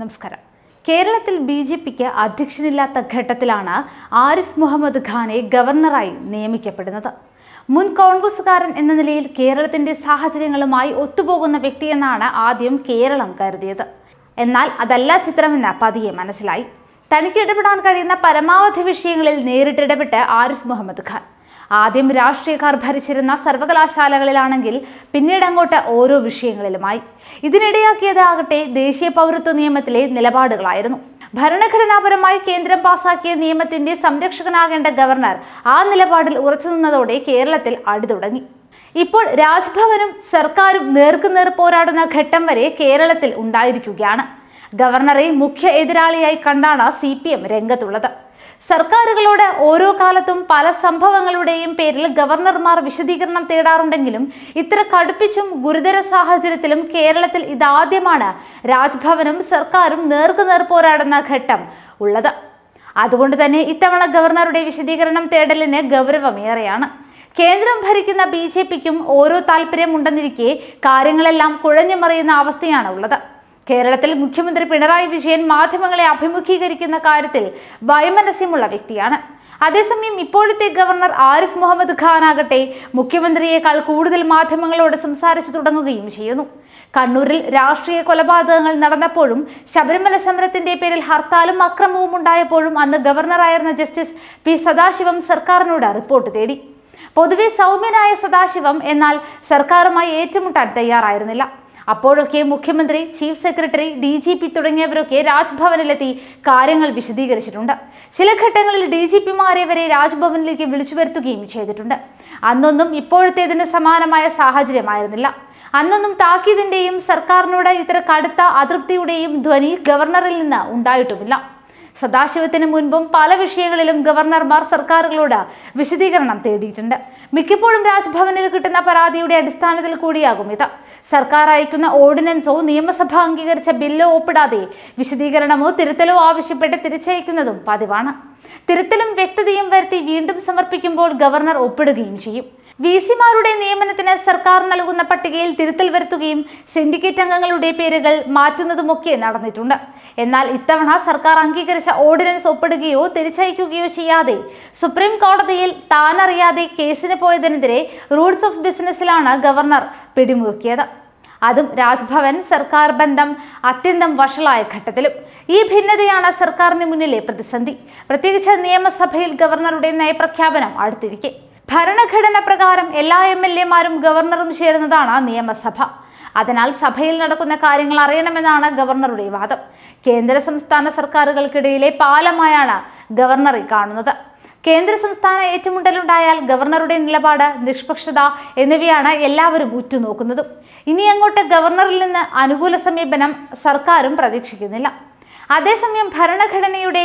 നമസ്കാരം കേരളത്തിൽ B J പിക്ക് അധ്യക്ഷനില്ലാത്ത ഘട്ടത്തിലാണ് ആരിഫ് മുഹമ്മദ് ഖാനെ ഗവർണറായി നിയമിക്കപ്പെടുന്നത് മുൻ കോൺഗ്രസുകാരൻ എന്ന നിലയിൽ കേരളത്തിന്റെ സാഹചര്യങ്ങളുമായി ഒത്തുപോകുന്ന വ്യക്തിയെന്നാണ് ആദ്യം കേരളം കരുതിയത് എന്നാൽ അതല്ല ചിത്രമെന്ന് പതിയെ മനസ്സിലായി തനിക്ക് ഇടപെടാൻ കഴിയുന്ന പരമാവധി വിഷയങ്ങളിൽ നേരിട്ടിടപെട്ട് ആരിഫ് മുഹമ്മദ് ഖാൻ ആദ്യം രാഷ്ട്രീയക്കാർ ഭരിച്ചിരുന്ന സർവകലാശാലകളിലാണെങ്കിൽ പിന്നീട് അങ്ങോട്ട് ഓരോ വിഷയങ്ങളിലുമായി ഇതിനിടയാക്കിയതാകട്ടെ ദേശീയ പൗരത്വ നിയമത്തിലെ നിലപാടുകളായിരുന്നു ഭരണഘടനാപരമായി കേന്ദ്രം പാസാക്കിയ നിയമത്തിന്റെ സംരക്ഷകനാകേണ്ട ഗവർണർ ആ നിലപാടിൽ ഉറച്ചുനിന്നതോടെ കേരളത്തിൽ അടി തുടങ്ങി ഇപ്പോൾ രാജ്ഭവനും സർക്കാരും നേർക്കുനേർ പോരാടുന്ന ഘട്ടം വരെ കേരളത്തിൽ ഉണ്ടായിരിക്കുകയാണ് ഗവർണറെ മുഖ്യ എതിരാളിയായി കണ്ടാണ് സി പി എം രംഗത്തുള്ളത് സർക്കാരുകളോട് ഓരോ കാലത്തും പല സംഭവങ്ങളുടെയും പേരിൽ ഗവർണർമാർ വിശദീകരണം തേടാറുണ്ടെങ്കിലും ഇത്ര കടുപ്പിച്ചും ഗുരുതര സാഹചര്യത്തിലും കേരളത്തിൽ ഇതാദ്യമാണ് രാജ്ഭവനും സർക്കാരും നേർക്കുനേർ പോരാടുന്ന ഘട്ടം ഉള്ളത് അതുകൊണ്ട് തന്നെ ഇത്തവണ ഗവർണറുടെ വിശദീകരണം തേടലിന് ഗൗരവമേറെയാണ് കേന്ദ്രം ഭരിക്കുന്ന ബി ജെ പിക്കും ഓരോ താല്പര്യമുണ്ടെന്നിരിക്കെ കാര്യങ്ങളെല്ലാം കുഴഞ്ഞു മറിയുന്ന അവസ്ഥയാണ് ഉള്ളത് കേരളത്തിൽ മുഖ്യമന്ത്രി പിണറായി വിജയൻ മാധ്യമങ്ങളെ അഭിമുഖീകരിക്കുന്ന കാര്യത്തിൽ വൈമനസ്യമുള്ള വ്യക്തിയാണ് അതേസമയം ഇപ്പോഴത്തെ ഗവർണർ ആരിഫ് മുഹമ്മദ് ഖാൻ ആകട്ടെ മുഖ്യമന്ത്രിയേക്കാൾ കൂടുതൽ മാധ്യമങ്ങളോട് സംസാരിച്ചു തുടങ്ങുകയും ചെയ്യുന്നു കണ്ണൂരിൽ രാഷ്ട്രീയ കൊലപാതകങ്ങൾ നടന്നപ്പോഴും ശബരിമല സമരത്തിന്റെ പേരിൽ ഹർത്താലും അക്രമവും ഉണ്ടായപ്പോഴും അന്ന് ഗവർണറായിരുന്ന ജസ്റ്റിസ് പി സദാശിവം സർക്കാരിനോട് റിപ്പോർട്ട് തേടി പൊതുവെ സൗമ്യനായ സദാശിവം എന്നാൽ സർക്കാരുമായി ഏറ്റുമുട്ടാൻ തയ്യാറായിരുന്നില്ല അപ്പോഴൊക്കെ മുഖ്യമന്ത്രി chief secretary D G P തുടങ്ങിയവരൊക്കെ രാജ്ഭവനിലെത്തി കാര്യങ്ങൾ വിശദീകരിച്ചിട്ടുണ്ട് ചില ഘട്ടങ്ങളിൽ ഡി ജി പിമാരെ വരെ രാജ്ഭവനിലേക്ക് വിളിച്ചു വരുത്തുകയും ചെയ്തിട്ടുണ്ട് അന്നൊന്നും ഇപ്പോഴത്തേതിന് സമാനമായ സാഹചര്യമായിരുന്നില്ല അന്നൊന്നും താക്കീതിൻ്റെയും സർക്കാരിനോട് ഇത്ര കടുത്ത അതൃപ്തിയുടെയും ധ്വനി ഗവർണറിൽ നിന്ന് ഉണ്ടായിട്ടുമില്ല സദാശിവത്തിന് മുൻപും പല വിഷയങ്ങളിലും ഗവർണർമാർ സർക്കാരുകളോട് വിശദീകരണം തേടിയിട്ടുണ്ട് മിക്കപ്പോഴും രാജ്ഭവനിൽ കിട്ടുന്ന പരാതിയുടെ അടിസ്ഥാനത്തിൽ കൂടിയാകും ഇത് സർക്കാർ അയക്കുന്ന ഓർഡിനൻസോ നിയമസഭ അംഗീകരിച്ച ബില്ലോ ഒപ്പിടാതെ വിശദീകരണമോ തിരുത്തലോ ആവശ്യപ്പെട്ട് തിരിച്ചയക്കുന്നതും പതിവാണ് തിരുത്തലും വ്യക്തതയും വരുത്തി വീണ്ടും സമർപ്പിക്കുമ്പോൾ ഗവർണർ ഒപ്പിടുകയും ചെയ്യും വി സിമാരുടെ നിയമനത്തിന് സർക്കാർ നൽകുന്ന പട്ടികയിൽ തിരുത്തൽ വരുത്തുകയും സിൻഡിക്കേറ്റ് അംഗങ്ങളുടെ പേരുകൾ മാറ്റുന്നതുമൊക്കെ നടന്നിട്ടുണ്ട് എന്നാൽ ഇത്തവണ സർക്കാർ അംഗീകരിച്ച ഓർഡിനൻസ് ഒപ്പിടുകയോ തിരിച്ചയക്കുകയോ ചെയ്യാതെ സുപ്രീം കോടതിയിൽ താനറിയാതെ കേസിന് പോയതിനെതിരെ റൂൾസ് ഓഫ് ബിസിനസ്സിലാണ് ഗവർണർ പിടിമുറുക്കിയത് അതും രാജ്ഭവൻ സർക്കാർ ബന്ധം അത്യന്തം വഷളായ ഘട്ടത്തിലും ഈ ഭിന്നതയാണ് സർക്കാരിന് മുന്നിലെ പ്രതിസന്ധി പ്രത്യേകിച്ച് നിയമസഭയിൽ ഗവർണറുടെ നയപ്രഖ്യാപനം അടുത്തിരിക്കെ ഭരണഘടന പ്രകാരം എല്ലാ എം എൽ എമാരും ഗവർണറും ചേരുന്നതാണ് നിയമസഭ അതിനാൽ സഭയിൽ നടക്കുന്ന കാര്യങ്ങൾ അറിയണമെന്നാണ് ഗവർണറുടെ വാദം കേന്ദ്ര സംസ്ഥാന സർക്കാരുകൾക്കിടയിലെ പാലമായാണ് ഗവർണറെ കാണുന്നത് കേന്ദ്ര സംസ്ഥാന ഏറ്റുമുട്ടലുണ്ടായാൽ ഗവർണറുടെ നിലപാട് നിഷ്പക്ഷത എന്നിവയാണ് എല്ലാവരും ഉറ്റുനോക്കുന്നത് ഇനി അങ്ങോട്ട് ഗവർണറിൽ നിന്ന് അനുകൂല സമീപനം സർക്കാരും പ്രതീക്ഷിക്കുന്നില്ല അതേസമയം ഭരണഘടനയുടെ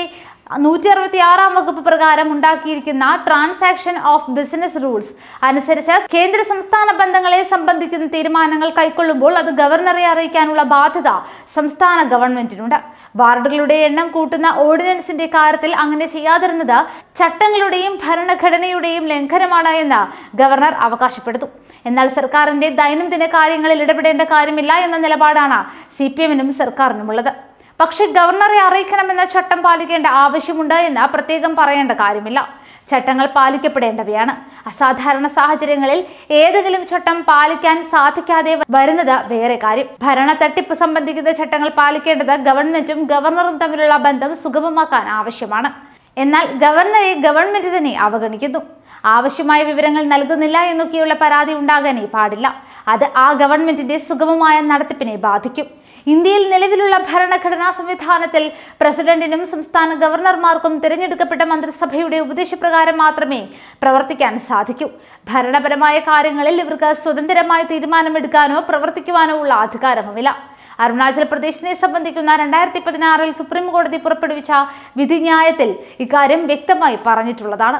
നൂറ്റി അറുപത്തി ആറാം വകുപ്പ് പ്രകാരം ഉണ്ടാക്കിയിരിക്കുന്ന ട്രാൻസാക്ഷൻ ഓഫ് ബിസിനസ് റൂൾസ് അനുസരിച്ച് കേന്ദ്ര സംസ്ഥാന ബന്ധങ്ങളെ സംബന്ധിക്കുന്ന തീരുമാനങ്ങൾ കൈക്കൊള്ളുമ്പോൾ അത് ഗവർണറെ അറിയിക്കാനുള്ള ബാധ്യത സംസ്ഥാന ഗവൺമെന്റിനുണ്ട് വാർഡുകളുടെ എണ്ണം കൂട്ടുന്ന ഓർഡിനൻസിന്റെ കാര്യത്തിൽ അങ്ങനെ ചെയ്യാതിരുന്നത് ചട്ടങ്ങളുടെയും ഭരണഘടനയുടെയും ലംഘനമാണ് എന്ന് ഗവർണർ അവകാശപ്പെടുത്തു എന്നാൽ സർക്കാരിന്റെ ദൈനംദിന കാര്യങ്ങളിൽ ഇടപെടേണ്ട കാര്യമില്ല എന്ന നിലപാടാണ് സി പി എമ്മിനും സർക്കാരിനുമുള്ളത് പക്ഷേ ഗവർണറെ അറിയിക്കണമെന്ന ചട്ടം പാലിക്കേണ്ട ആവശ്യമുണ്ട് എന്ന് പ്രത്യേകം പറയേണ്ട കാര്യമില്ല ചട്ടങ്ങൾ പാലിക്കപ്പെടേണ്ടവയാണ് അസാധാരണ സാഹചര്യങ്ങളിൽ ഏതെങ്കിലും ചട്ടം പാലിക്കാൻ സാധിക്കാതെ വരുന്നത് വേറെ കാര്യം ഭരണ തട്ടിപ്പ് സംബന്ധിക്കുന്ന ചട്ടങ്ങൾ പാലിക്കേണ്ടത് ഗവൺമെന്റും ഗവർണറും തമ്മിലുള്ള ബന്ധം സുഗമമാക്കാൻ ആവശ്യമാണ് എന്നാൽ ഗവർണറെ ഗവൺമെന്റ് തന്നെ അവഗണിക്കുന്നു ആവശ്യമായ വിവരങ്ങൾ നൽകുന്നില്ല എന്നൊക്കെയുള്ള പരാതി ഉണ്ടാകാനേ പാടില്ല അത് ആ ഗവൺമെന്റിന്റെ സുഗമമായ നടത്തിപ്പിനെ ബാധിക്കും ഇന്ത്യയിൽ നിലവിലുള്ള ഭരണഘടനാ സംവിധാനത്തിൽ പ്രസിഡന്റിനും സംസ്ഥാന ഗവർണർമാർക്കും തിരഞ്ഞെടുക്കപ്പെട്ട മന്ത്രിസഭയുടെ ഉപദേശപ്രകാരം മാത്രമേ പ്രവർത്തിക്കാൻ സാധിക്കൂ ഭരണപരമായ കാര്യങ്ങളിൽ ഇവർക്ക് സ്വതന്ത്രമായി തീരുമാനമെടുക്കാനോ പ്രവർത്തിക്കുവാനോ ഉള്ള അധികാരവുമില്ല അരുണാചൽ പ്രദേശിനെ സംബന്ധിക്കുന്ന രണ്ടായിരത്തി പതിനാറിൽ സുപ്രീം കോടതി പുറപ്പെടുവിച്ച വിധിന്യായത്തിൽ ഇക്കാര്യം വ്യക്തമായി പറഞ്ഞിട്ടുള്ളതാണ്